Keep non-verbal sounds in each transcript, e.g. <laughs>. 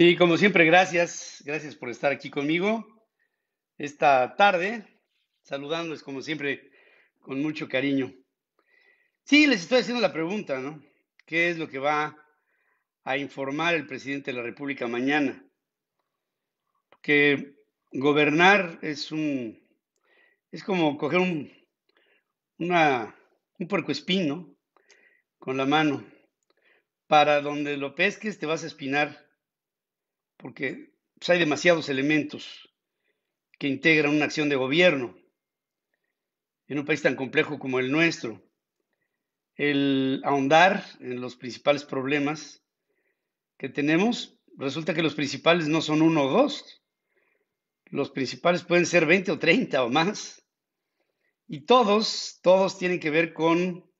Y como siempre, gracias, gracias por estar aquí conmigo esta tarde, saludándoles como siempre con mucho cariño. Sí, les estoy haciendo la pregunta, ¿no? ¿Qué es lo que va a informar el presidente de la República mañana? Porque gobernar es un es como coger un una un puerco espino con la mano. Para donde lo pesques te vas a espinar porque pues, hay demasiados elementos que integran una acción de gobierno en un país tan complejo como el nuestro. El ahondar en los principales problemas que tenemos, resulta que los principales no son uno o dos, los principales pueden ser 20 o 30 o más. Y todos, todos tienen que ver con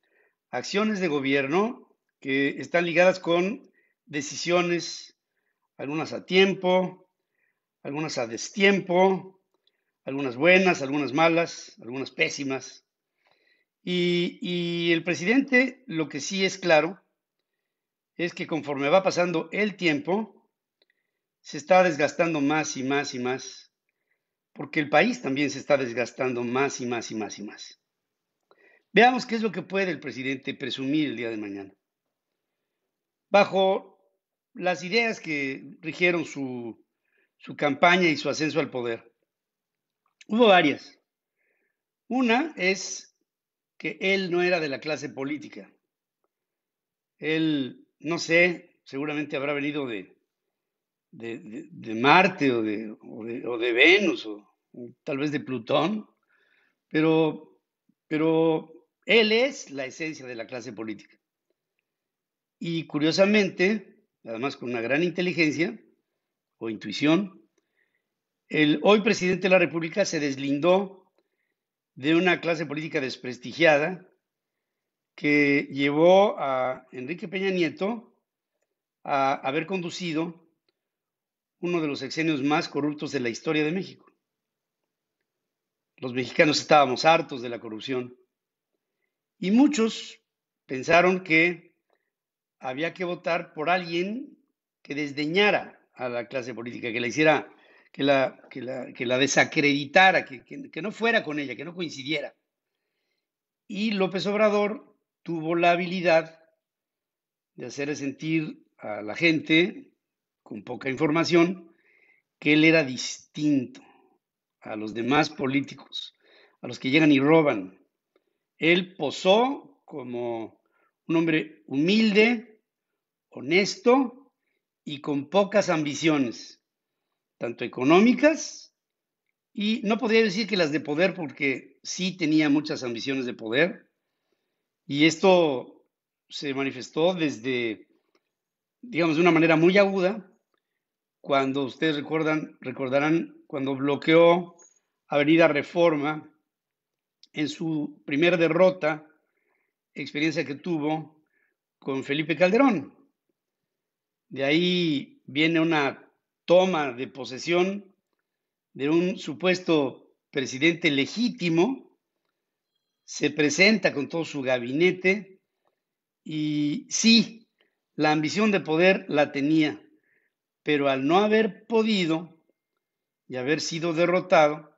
acciones de gobierno que están ligadas con decisiones algunas a tiempo, algunas a destiempo, algunas buenas, algunas malas, algunas pésimas. Y, el presidente lo que sí es claro es que conforme va pasando el tiempo, se está desgastando más y más y más, porque el país también se está desgastando más y más y más y más. Veamos qué es lo que puede el presidente presumir el día de mañana. Bajo las ideas que rigieron su, campaña y su ascenso al poder. Hubo varias. Una es que él no era de la clase política. Él, no sé, seguramente habrá venido de, de, Marte o de, o Venus o, o, tal vez de Plutón, pero, pero él es la esencia de la clase política. Y curiosamente, además con una gran inteligencia o intuición, el hoy presidente de la República se deslindó de una clase política desprestigiada que llevó a Enrique Peña Nieto a haber conducido uno de los exenios más corruptos de la historia de México. Los mexicanos estábamos hartos de la corrupción y muchos pensaron que había que votar por alguien que desdeñara a la clase política, que la hiciera, que la, que la, desacreditara, que, que no fuera con ella, que no coincidiera. Y López Obrador tuvo la habilidad de hacerle sentir a la gente, con poca información, que él era distinto a los demás políticos, a los que llegan y roban. Él posó como un hombre humilde, honesto y con pocas ambiciones, tanto económicas y no podría decir que las de poder porque sí tenía muchas ambiciones de poder y esto se manifestó desde, digamos, de una manera muy aguda cuando ustedes recuerdan, recordarán cuando bloqueó Avenida Reforma en su primera derrota experiencia que tuvo con Felipe Calderón. De ahí viene una toma de posesión de un supuesto presidente legítimo, se presenta con todo su gabinete y sí, la ambición de poder la tenía, pero al no haber podido y haber sido derrotado,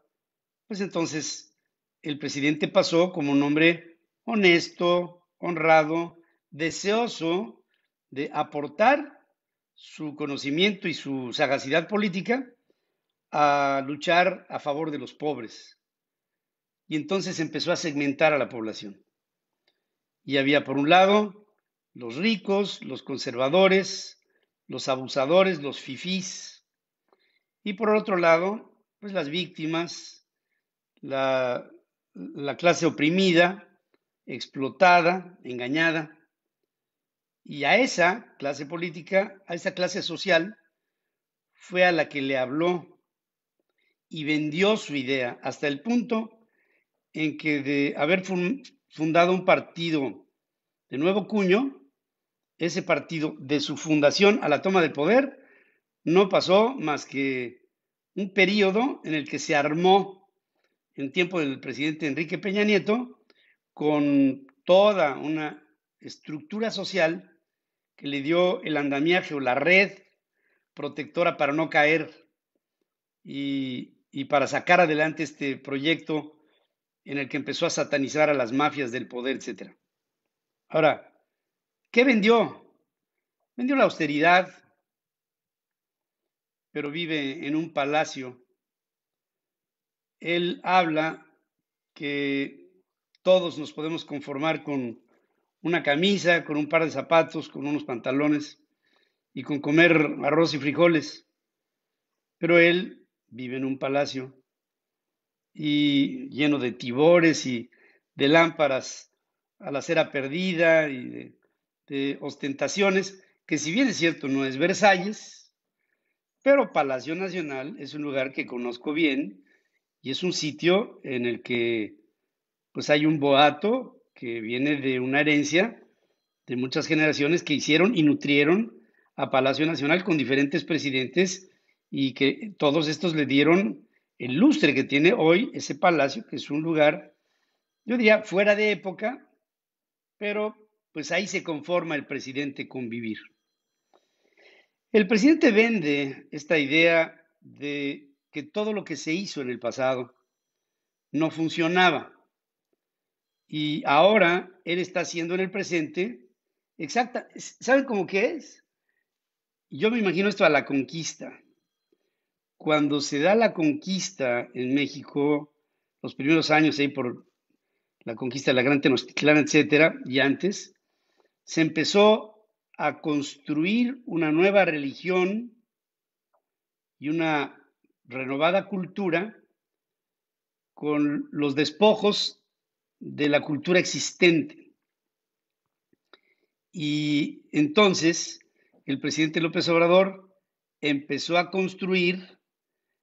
pues entonces el presidente pasó como un hombre honesto, honrado, deseoso de aportar su conocimiento y su sagacidad política a luchar a favor de los pobres. Y entonces empezó a segmentar a la población. Y había, por un lado, los ricos, los conservadores, los abusadores, los fifís. Y por otro lado, pues las víctimas, la, la clase oprimida, explotada, engañada. Y a esa clase política, a esa clase social, fue a la que le habló y vendió su idea hasta el punto en que de haber fundado un partido de nuevo cuño, ese partido de su fundación a la toma de poder, no pasó más que un periodo en el que se armó en tiempo del presidente Enrique Peña Nieto con toda una estructura social que le dio el andamiaje o la red protectora para no caer y, para sacar adelante este proyecto en el que empezó a satanizar a las mafias del poder, etc. Ahora, ¿qué vendió? Vendió la austeridad, pero vive en un palacio. Él habla que todos nos podemos conformar con una camisa, con un par de zapatos, con unos pantalones y con comer arroz y frijoles. Pero él vive en un palacio y lleno de tibores y de lámparas a la cera perdida y de, de ostentaciones, que si bien es cierto no es Versalles, pero Palacio Nacional es un lugar que conozco bien y es un sitio en el que pues hay un boato que viene de una herencia de muchas generaciones que hicieron y nutrieron a Palacio Nacional con diferentes presidentes y que todos estos le dieron el lustre que tiene hoy ese palacio, que es un lugar, yo diría, fuera de época, pero pues ahí se conforma el presidente con vivir. El presidente vende esta idea de que todo lo que se hizo en el pasado no funcionaba y ahora él está haciendo en el presente, exacta, ¿saben cómo que es? Yo me imagino esto a la conquista. Cuando se da la conquista en México, los primeros años ahí por la conquista de la Gran Tenochtitlán, etcétera, y antes, se empezó a construir una nueva religión y una renovada cultura con los despojos de la cultura existente. Y entonces el presidente López Obrador empezó a construir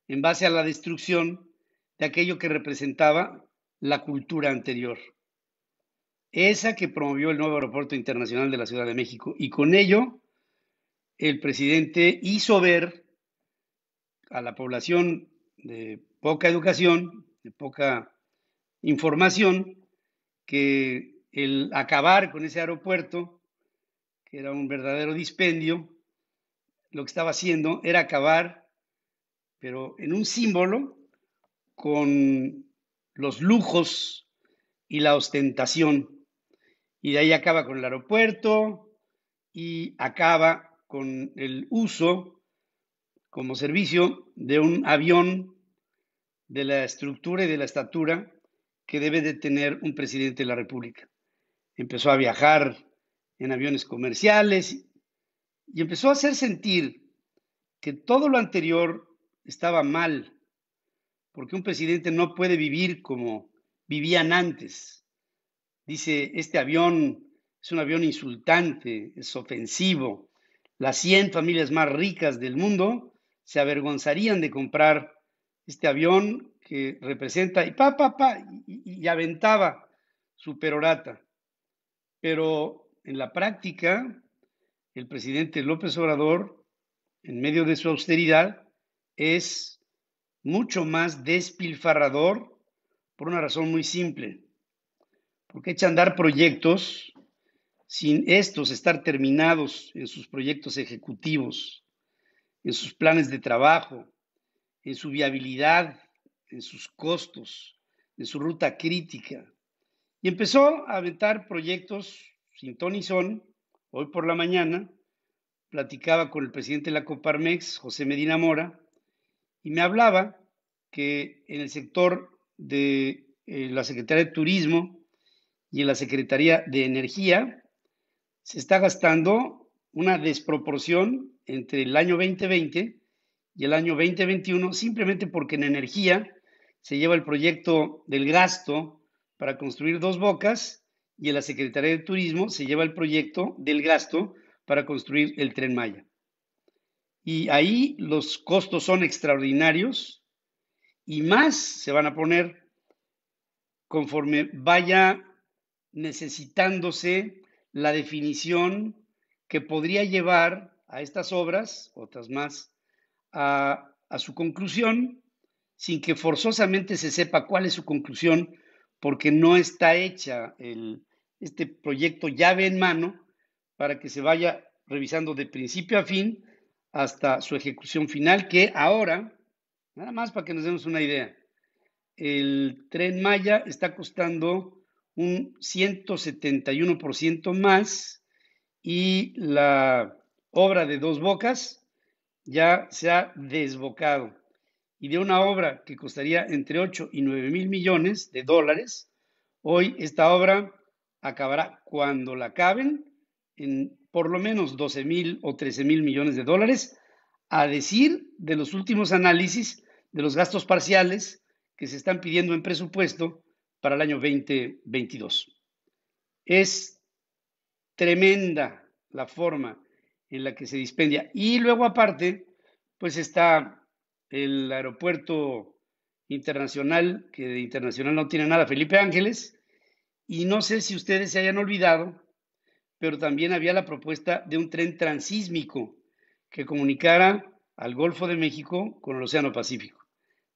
en base a la destrucción de aquello que representaba la cultura anterior, esa que promovió el nuevo aeropuerto internacional de la Ciudad de México. Y con ello, el presidente hizo ver a la población de poca educación, de poca información, que el acabar con ese aeropuerto, que era un verdadero dispendio, lo que estaba haciendo era acabar, pero en un símbolo, con los lujos y la ostentación. Y de ahí acaba con el aeropuerto y acaba con el uso como servicio de un avión de la estructura y de la estatura que debe de tener un presidente de la República. Empezó a viajar en aviones comerciales y empezó a hacer sentir que todo lo anterior estaba mal, porque un presidente no puede vivir como vivían antes. Dice, este avión es un avión insultante, es ofensivo. Las 100 familias más ricas del mundo se avergonzarían de comprar este avión que representa, y pa, pa, pa, y, aventaba su perorata. Pero en la práctica, el presidente López Obrador, en medio de su austeridad, es mucho más despilfarrador por una razón muy simple. Porque echa a andar proyectos sin estos estar terminados en sus proyectos ejecutivos, en sus planes de trabajo, en su viabilidad, en sus costos, en su ruta crítica. Y empezó a aventar proyectos sin ton son. Hoy por la mañana platicaba con el presidente de la Coparmex, José Medina Mora, y me hablaba que en el sector de eh, la Secretaría de Turismo y en la Secretaría de Energía se está gastando una desproporción entre el año 2020 y el año 2021, simplemente porque en energía se lleva el proyecto del gasto para construir dos bocas y en la Secretaría de Turismo se lleva el proyecto del gasto para construir el tren Maya. Y ahí los costos son extraordinarios y más se van a poner conforme vaya necesitándose la definición que podría llevar a estas obras, otras más a, su conclusión sin que forzosamente se sepa cuál es su conclusión, porque no está hecha este proyecto llave en mano para que se vaya revisando de principio a fin hasta su ejecución final, que ahora, nada más para que nos demos una idea, el tren Maya está costando un 171% más y la obra de dos bocas ya se ha desbocado y de una obra que costaría entre 8 y 9 mil millones de dólares, hoy esta obra acabará cuando la acaben en por lo menos 12 mil o 13 mil millones de dólares, a decir de los últimos análisis de los gastos parciales que se están pidiendo en presupuesto para el año 2022. Es tremenda la forma en la que se dispendia. Y luego aparte, pues está el aeropuerto internacional, que de internacional no tiene nada, Felipe Ángeles, y no sé si ustedes se hayan olvidado, pero también había la propuesta de un tren transísmico que comunicara al Golfo de México con el Océano Pacífico.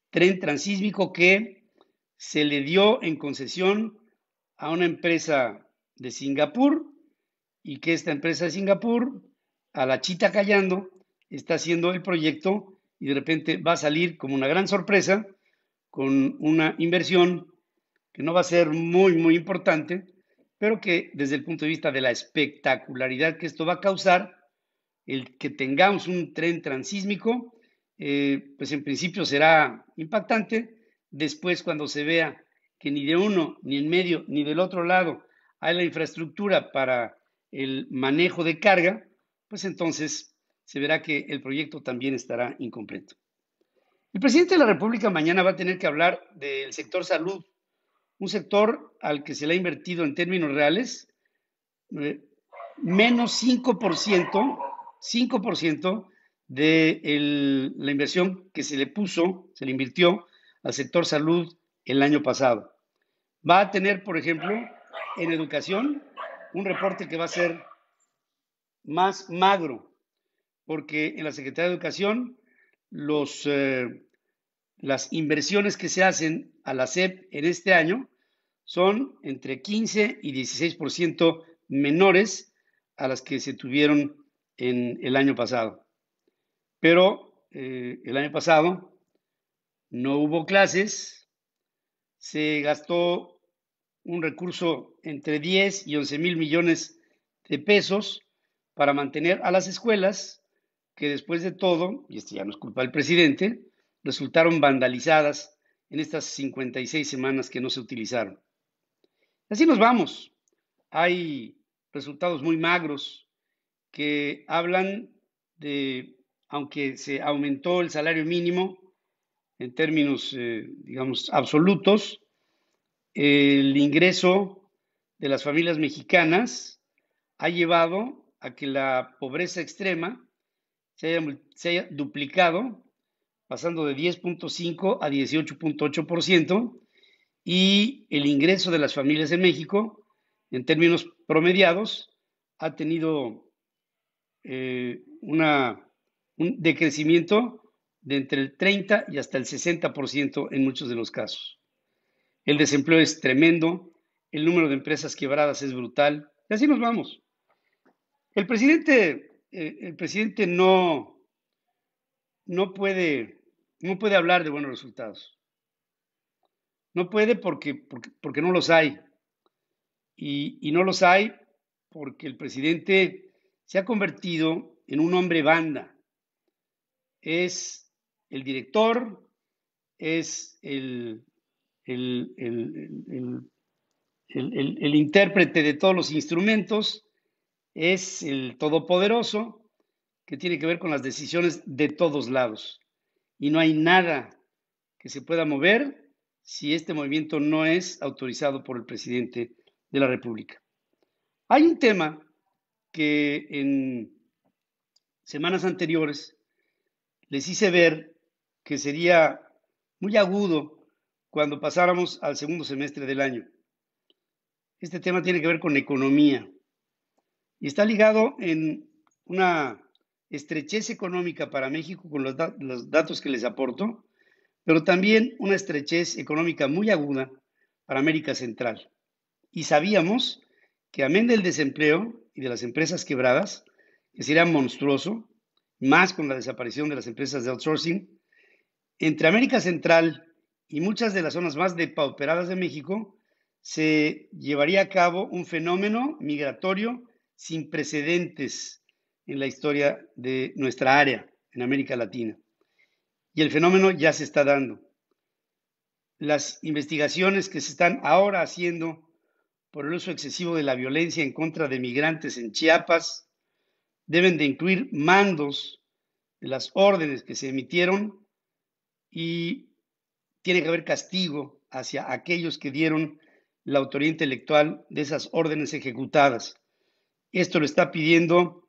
Tren transísmico que se le dio en concesión a una empresa de Singapur y que esta empresa de Singapur a la chita callando, está haciendo el proyecto y de repente va a salir como una gran sorpresa con una inversión que no va a ser muy, muy importante, pero que desde el punto de vista de la espectacularidad que esto va a causar, el que tengamos un tren transísmico, eh, pues en principio será impactante. Después, cuando se vea que ni de uno, ni en medio, ni del otro lado hay la infraestructura para el manejo de carga, pues entonces se verá que el proyecto también estará incompleto. El presidente de la República mañana va a tener que hablar del sector salud, un sector al que se le ha invertido en términos reales eh, menos 5%, 5% de la inversión que se le puso, se le invirtió al sector salud el año pasado. Va a tener, por ejemplo, en educación, un reporte que va a ser más magro, porque en la Secretaría de Educación los, eh, las inversiones que se hacen a la SEP en este año son entre 15 y 16% menores a las que se tuvieron en el año pasado. Pero eh, el año pasado no hubo clases, se gastó un recurso entre 10 y 11 mil millones de pesos para mantener a las escuelas que después de todo, y esto ya no es culpa del presidente, resultaron vandalizadas en estas 56 semanas que no se utilizaron. Así nos vamos. Hay resultados muy magros que hablan de, aunque se aumentó el salario mínimo en términos, eh, digamos, absolutos, el ingreso de las familias mexicanas ha llevado a que la pobreza extrema se haya, duplicado, pasando de 10.5 a 18.8%, y el ingreso de las familias en México, en términos promediados, ha tenido eh, una, un decrecimiento de entre el 30 y hasta el 60% en muchos de los casos. El desempleo es tremendo, el número de empresas quebradas es brutal, y así nos vamos. El presidente, eh, el presidente no, no, puede, no puede hablar de buenos resultados. No puede porque, porque, no los hay. Y, no los hay porque el presidente se ha convertido en un hombre banda. Es el director, es el, intérprete de todos los instrumentos es el Todopoderoso, que tiene que ver con las decisiones de todos lados. Y no hay nada que se pueda mover si este movimiento no es autorizado por el presidente de la República. Hay un tema que en semanas anteriores les hice ver que sería muy agudo cuando pasáramos al segundo semestre del año. Este tema tiene que ver con economía. Y está ligado en una estrechez económica para México con los, datos que les aporto, pero también una estrechez económica muy aguda para América Central. Y sabíamos que amén del desempleo y de las empresas quebradas, que sería monstruoso, más con la desaparición de las empresas de outsourcing, entre América Central y muchas de las zonas más depauperadas de México, se llevaría a cabo un fenómeno migratorio sin precedentes en la historia de nuestra área, en América Latina. Y el fenómeno ya se está dando. Las investigaciones que se están ahora haciendo por el uso excesivo de la violencia en contra de migrantes en Chiapas deben de incluir mandos de las órdenes que se emitieron y tiene que haber castigo hacia aquellos que dieron la autoría intelectual de esas órdenes ejecutadas. Esto lo está pidiendo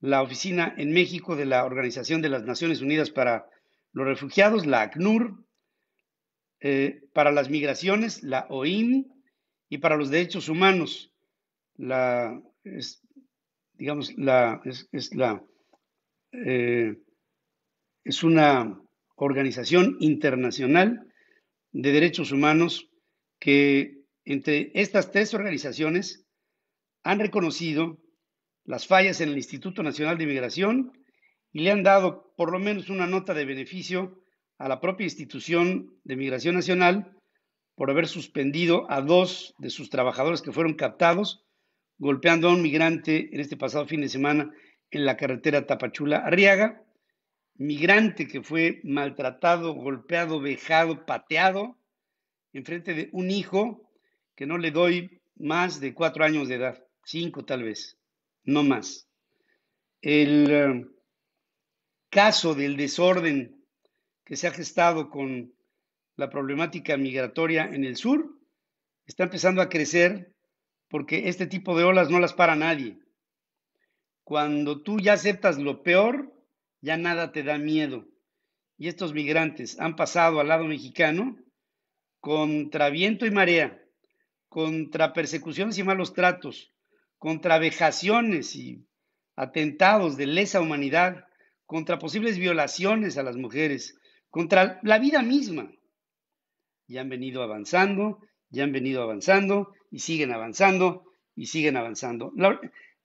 la oficina en México de la Organización de las Naciones Unidas para los Refugiados, la ACNUR, eh, para las migraciones, la OIM, y para los derechos humanos, la, es, digamos, la, eh, es una organización internacional de derechos humanos que entre estas tres organizaciones han reconocido las fallas en el Instituto Nacional de Migración y le han dado por lo menos una nota de beneficio a la propia institución de Migración Nacional por haber suspendido a dos de sus trabajadores que fueron captados golpeando a un migrante en este pasado fin de semana en la carretera Tapachula-Arriaga, migrante que fue maltratado, golpeado, vejado, pateado, en frente de un hijo que no le doy más de cuatro años de edad cinco tal vez, no más. El eh, caso del desorden que se ha gestado con la problemática migratoria en el sur está empezando a crecer porque este tipo de olas no las para nadie. Cuando tú ya aceptas lo peor, ya nada te da miedo. Y estos migrantes han pasado al lado mexicano contra viento y marea, contra persecuciones y malos tratos, contra vejaciones y atentados de lesa humanidad, contra posibles violaciones a las mujeres, contra la vida misma. Y han venido avanzando, ya han venido avanzando, y siguen avanzando, y siguen avanzando.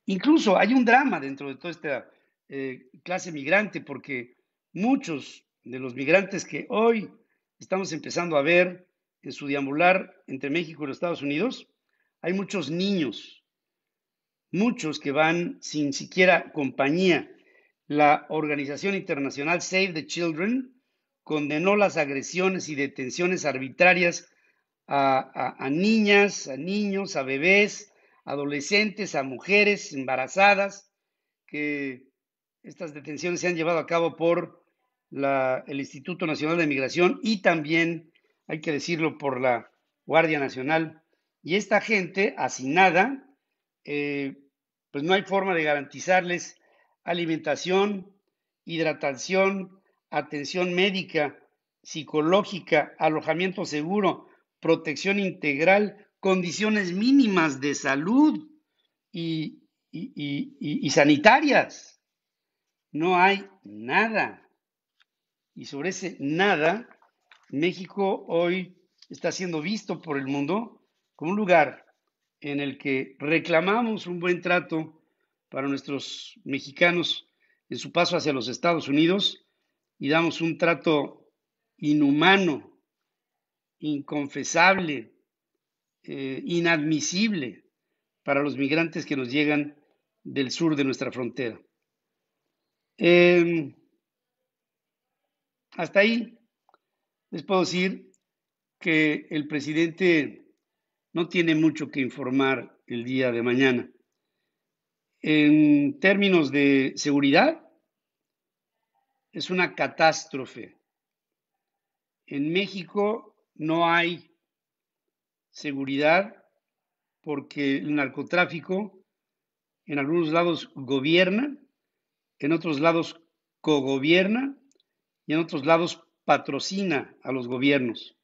incluso hay un drama dentro de toda esta eh, clase migrante, porque muchos de los migrantes que hoy estamos empezando a ver en su diambular entre México y los Estados Unidos, hay muchos niños, muchos que van sin siquiera compañía. La organización internacional Save the Children condenó las agresiones y detenciones arbitrarias a, niñas, a niños, a bebés, adolescentes, a mujeres embarazadas, que estas detenciones se han llevado a cabo por la, el Instituto Nacional de Migración y también, hay que decirlo, por la Guardia Nacional. Y esta gente asinada, eh, pues no hay forma de garantizarles alimentación, hidratación, atención médica, psicológica, alojamiento seguro, protección integral, condiciones mínimas de salud y, y, sanitarias. No hay nada. Y sobre ese nada, México hoy está siendo visto por el mundo como un lugar en el que reclamamos un buen trato para nuestros mexicanos en su paso hacia los Estados Unidos y damos un trato inhumano, inconfesable, eh, inadmisible para los migrantes que nos llegan del sur de nuestra frontera. Em, hasta ahí les puedo decir que el presidente no tiene mucho que informar el día de mañana. En términos de seguridad, es una catástrofe. En México no hay seguridad porque el narcotráfico en algunos lados gobierna, en otros lados cogobierna y en otros lados patrocina a los gobiernos.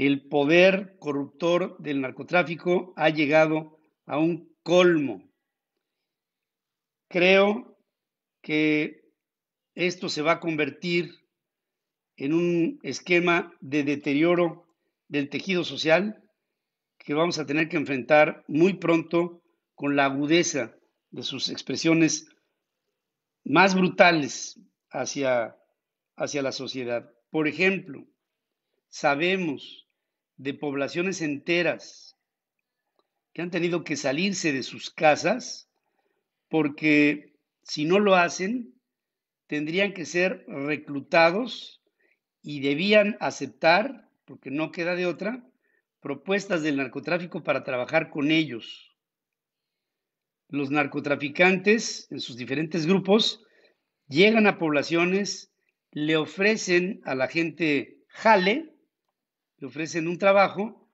El poder corruptor del narcotráfico ha llegado a un colmo. Creo que esto se va a convertir en un esquema de deterioro del tejido social que vamos a tener que enfrentar muy pronto con la agudeza de sus expresiones más brutales hacia, hacia la sociedad. Por ejemplo, sabemos de poblaciones enteras que han tenido que salirse de sus casas porque si no lo hacen, tendrían que ser reclutados y debían aceptar, porque no queda de otra, propuestas del narcotráfico para trabajar con ellos. Los narcotraficantes en sus diferentes grupos llegan a poblaciones, le ofrecen a la gente jale le ofrecen un trabajo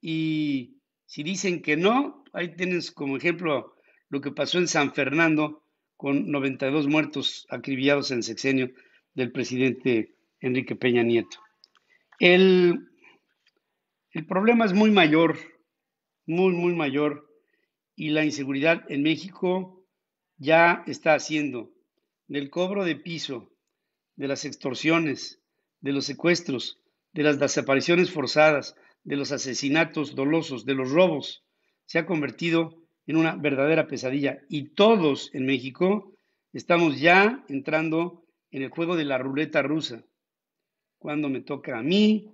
y si dicen que no, ahí tienes como ejemplo lo que pasó en San Fernando con 92 muertos acribillados en sexenio del presidente Enrique Peña Nieto. El, el problema es muy mayor, muy, muy mayor, y la inseguridad en México ya está haciendo del cobro de piso, de las extorsiones, de los secuestros, de las desapariciones forzadas, de los asesinatos dolosos, de los robos, se ha convertido en una verdadera pesadilla. Y todos en México estamos ya entrando en el juego de la ruleta rusa. Cuando me toca a mí,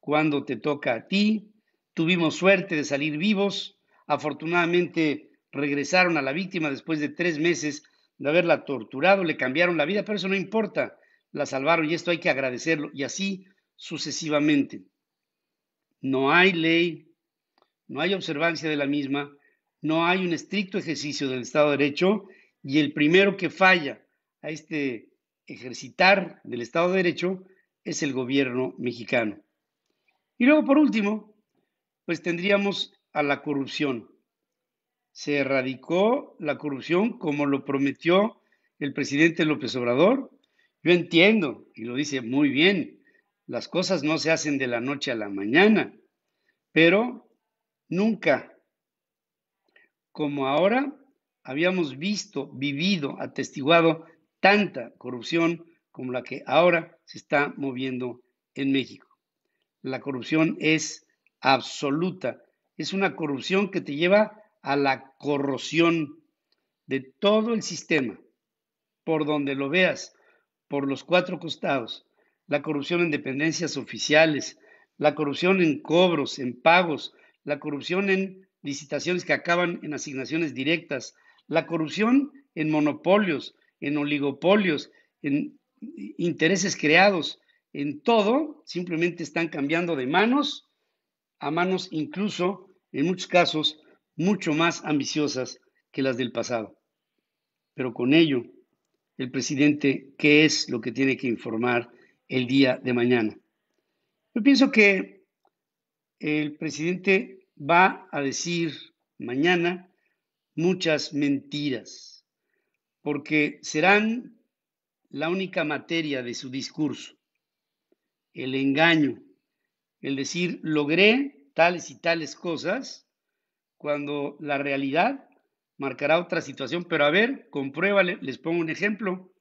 cuando te toca a ti. Tuvimos suerte de salir vivos. Afortunadamente regresaron a la víctima después de tres meses de haberla torturado, le cambiaron la vida, pero eso no importa. La salvaron y esto hay que agradecerlo. Y así sucesivamente. No hay ley, no hay observancia de la misma, no hay un estricto ejercicio del Estado de Derecho y el primero que falla a este ejercitar del Estado de Derecho es el gobierno mexicano. Y luego, por último, pues tendríamos a la corrupción. Se erradicó la corrupción como lo prometió el presidente López Obrador. Yo entiendo, y lo dice muy bien, las cosas no se hacen de la noche a la mañana, pero nunca, como ahora, habíamos visto, vivido, atestiguado tanta corrupción como la que ahora se está moviendo en México. La corrupción es absoluta, es una corrupción que te lleva a la corrosión de todo el sistema, por donde lo veas, por los cuatro costados, la corrupción en dependencias oficiales, la corrupción en cobros, en pagos, la corrupción en licitaciones que acaban en asignaciones directas, la corrupción en monopolios, en oligopolios, en intereses creados, en todo, simplemente están cambiando de manos a manos incluso, en muchos casos, mucho más ambiciosas que las del pasado. Pero con ello, el presidente, ¿qué es lo que tiene que informar el día de mañana. Yo pienso que el presidente va a decir mañana muchas mentiras, porque serán la única materia de su discurso, el engaño, el decir logré tales y tales cosas, cuando la realidad marcará otra situación. Pero a ver, compruébale, les pongo un ejemplo.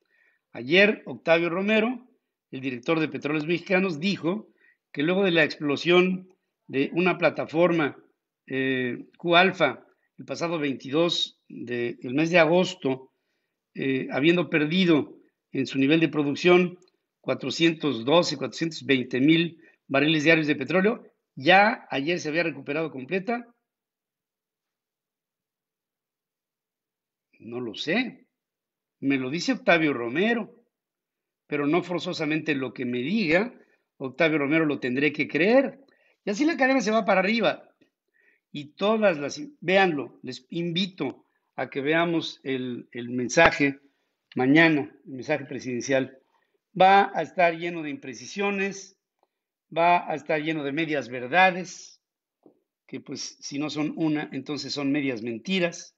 Ayer Octavio Romero el director de Petróleos Mexicanos, dijo que luego de la explosión de una plataforma eh, Q-Alfa el pasado 22 del mes de agosto, eh, habiendo perdido en su nivel de producción 412, 420 mil barriles diarios de petróleo, ya ayer se había recuperado completa. No lo sé. Me lo dice Octavio Romero pero no forzosamente lo que me diga Octavio Romero lo tendré que creer. Y así la cadena se va para arriba. Y todas las, véanlo, les invito a que veamos el, el mensaje mañana, el mensaje presidencial. Va a estar lleno de imprecisiones, va a estar lleno de medias verdades, que pues si no son una, entonces son medias mentiras.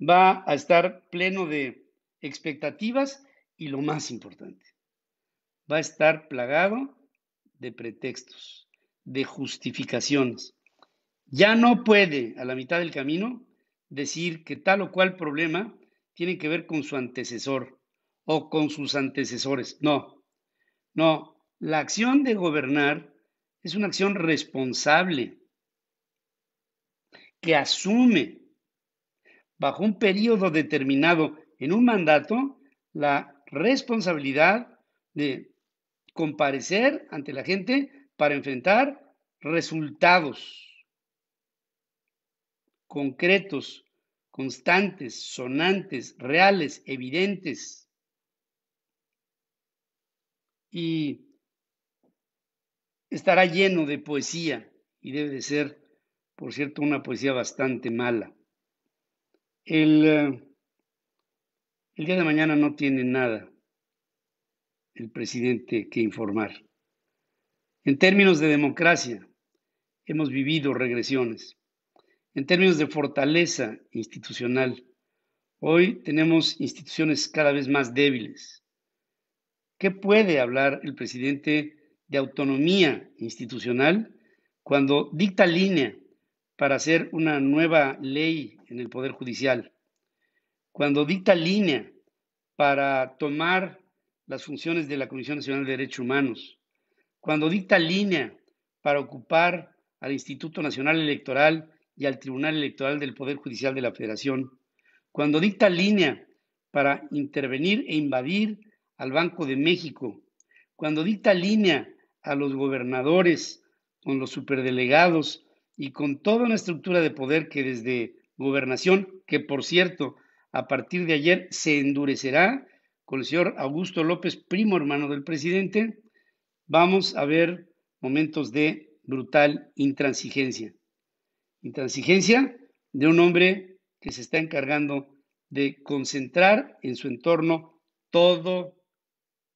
Va a estar pleno de expectativas y lo más importante, va a estar plagado de pretextos, de justificaciones. Ya no puede, a la mitad del camino, decir que tal o cual problema tiene que ver con su antecesor o con sus antecesores. No, no, la acción de gobernar es una acción responsable que asume bajo un periodo determinado en un mandato la responsabilidad de comparecer ante la gente para enfrentar resultados concretos, constantes, sonantes, reales, evidentes. Y estará lleno de poesía y debe de ser, por cierto, una poesía bastante mala. El eh, el día de mañana no tiene nada el presidente que informar. En términos de democracia, hemos vivido regresiones. En términos de fortaleza institucional, hoy tenemos instituciones cada vez más débiles. ¿Qué puede hablar el presidente de autonomía institucional cuando dicta línea para hacer una nueva ley en el Poder Judicial, cuando dicta línea para tomar las funciones de la Comisión Nacional de Derechos Humanos, cuando dicta línea para ocupar al Instituto Nacional Electoral y al Tribunal Electoral del Poder Judicial de la Federación, cuando dicta línea para intervenir e invadir al Banco de México, cuando dicta línea a los gobernadores, con los superdelegados y con toda una estructura de poder que desde gobernación, que por cierto a partir de ayer se endurecerá con el señor Augusto López, primo hermano del presidente. Vamos a ver momentos de brutal intransigencia. Intransigencia de un hombre que se está encargando de concentrar en su entorno todo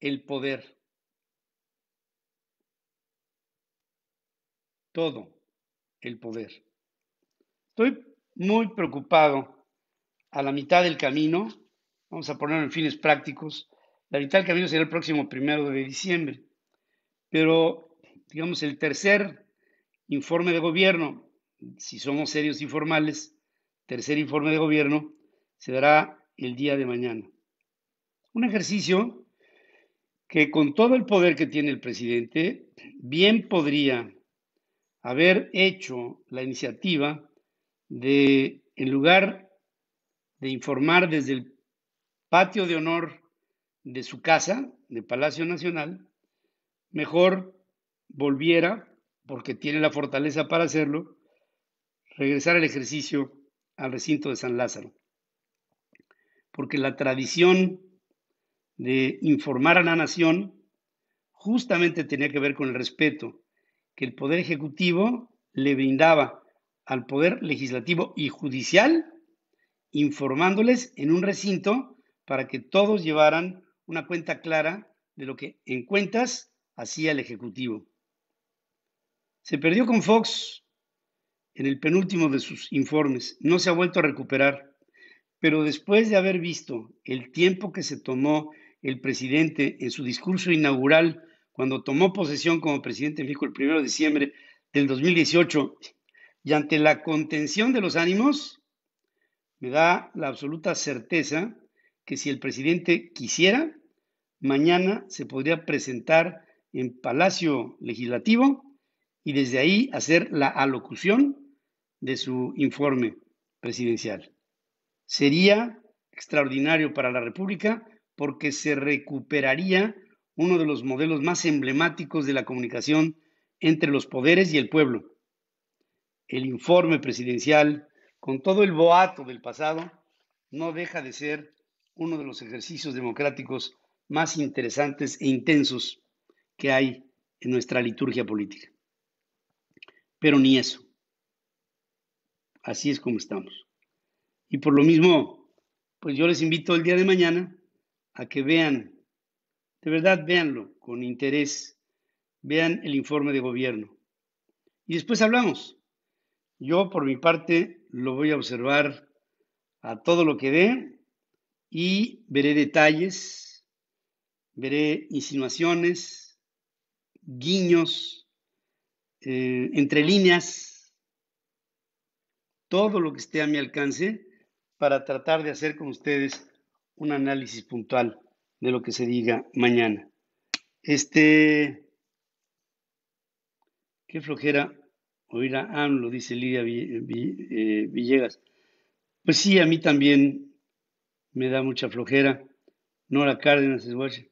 el poder. Todo el poder. Estoy muy preocupado a la mitad del camino, vamos a ponerlo en fines prácticos, la mitad del camino será el próximo primero de diciembre. Pero, digamos, el tercer informe de gobierno, si somos serios y formales, tercer informe de gobierno se dará el día de mañana. Un ejercicio que con todo el poder que tiene el presidente, bien podría haber hecho la iniciativa de, en lugar de informar desde el patio de honor de su casa, de Palacio Nacional, mejor volviera, porque tiene la fortaleza para hacerlo, regresar al ejercicio al recinto de San Lázaro. Porque la tradición de informar a la nación justamente tenía que ver con el respeto que el Poder Ejecutivo le brindaba al Poder Legislativo y Judicial informándoles en un recinto para que todos llevaran una cuenta clara de lo que en cuentas hacía el Ejecutivo. Se perdió con Fox en el penúltimo de sus informes, no se ha vuelto a recuperar, pero después de haber visto el tiempo que se tomó el presidente en su discurso inaugural cuando tomó posesión como presidente de el 1 de diciembre del 2018 y ante la contención de los ánimos, me da la absoluta certeza que si el presidente quisiera, mañana se podría presentar en Palacio Legislativo y desde ahí hacer la alocución de su informe presidencial. Sería extraordinario para la República porque se recuperaría uno de los modelos más emblemáticos de la comunicación entre los poderes y el pueblo. El informe presidencial con todo el boato del pasado, no deja de ser uno de los ejercicios democráticos más interesantes e intensos que hay en nuestra liturgia política. Pero ni eso. Así es como estamos. Y por lo mismo, pues yo les invito el día de mañana a que vean, de verdad véanlo con interés, vean el informe de gobierno. Y después hablamos. Yo, por mi parte, lo voy a observar a todo lo que ve y veré detalles, veré insinuaciones, guiños, eh, entre líneas, todo lo que esté a mi alcance para tratar de hacer con ustedes un análisis puntual de lo que se diga mañana. Este, qué flojera oír a AMLO, dice Lidia eh, Villegas. Pues sí, a mí también me da mucha flojera. Nora Cárdenas es guache.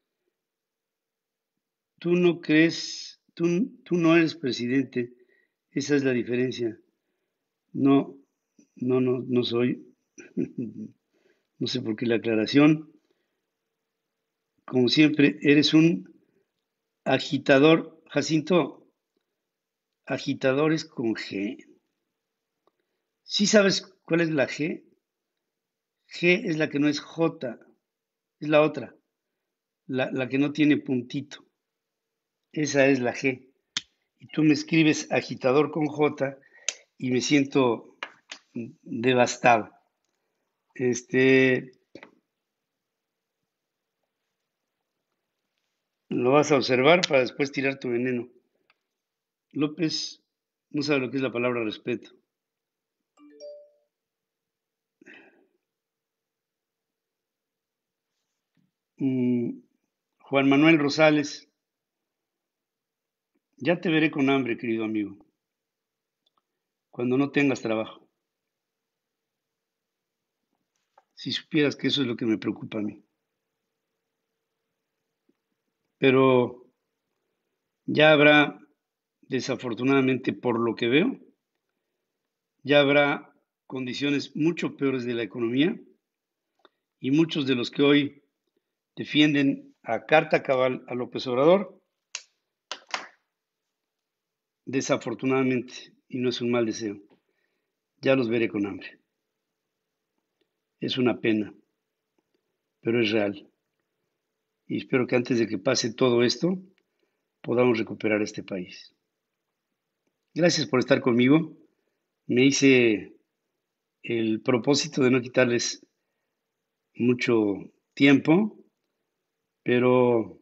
Tú no crees, tú, tú no eres presidente. Esa es la diferencia. No, no, no, no soy. <laughs> no sé por qué la aclaración. Como siempre, eres un agitador. Jacinto, agitadores con G. ¿Sí sabes cuál es la G? G es la que no es J, es la otra, la, la que no tiene puntito. Esa es la G. Y tú me escribes agitador con J y me siento devastado. Este, lo vas a observar para después tirar tu veneno. López no sabe lo que es la palabra respeto. Mm, Juan Manuel Rosales, ya te veré con hambre, querido amigo, cuando no tengas trabajo. Si supieras que eso es lo que me preocupa a mí. Pero ya habrá desafortunadamente por lo que veo, ya habrá condiciones mucho peores de la economía y muchos de los que hoy defienden a carta cabal a López Obrador, desafortunadamente, y no es un mal deseo, ya los veré con hambre. Es una pena, pero es real. Y espero que antes de que pase todo esto, podamos recuperar este país. Gracias por estar conmigo. Me hice el propósito de no quitarles mucho tiempo, pero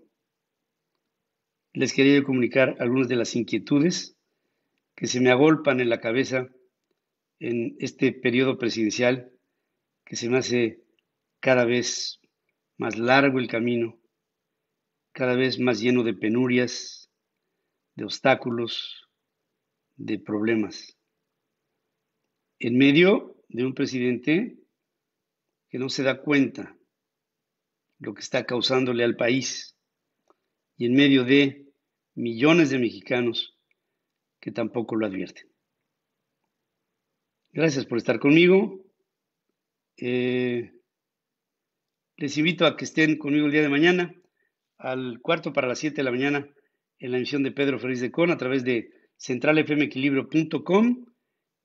les quería comunicar algunas de las inquietudes que se me agolpan en la cabeza en este periodo presidencial que se me hace cada vez más largo el camino, cada vez más lleno de penurias, de obstáculos, de problemas. En medio de un presidente que no se da cuenta lo que está causándole al país y en medio de millones de mexicanos que tampoco lo advierten. Gracias por estar conmigo. Eh, les invito a que estén conmigo el día de mañana al cuarto para las 7 de la mañana en la emisión de Pedro Feliz de Con a través de centralfmequilibrio.com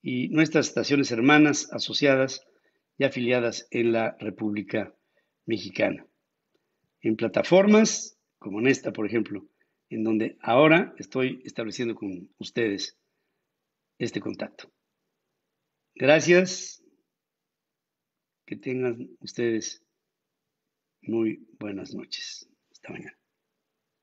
y nuestras estaciones hermanas, asociadas y afiliadas en la República Mexicana. En plataformas como en esta, por ejemplo, en donde ahora estoy estableciendo con ustedes este contacto. Gracias. Que tengan ustedes muy buenas noches. Hasta mañana.